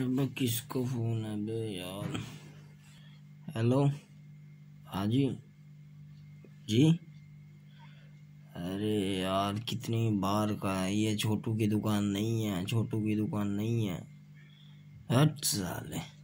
अब किसको फोन है बे यार हेलो हाँ जी जी अरे यार कितनी बार का है ये छोटू की दुकान नहीं है छोटू की दुकान नहीं है हट साले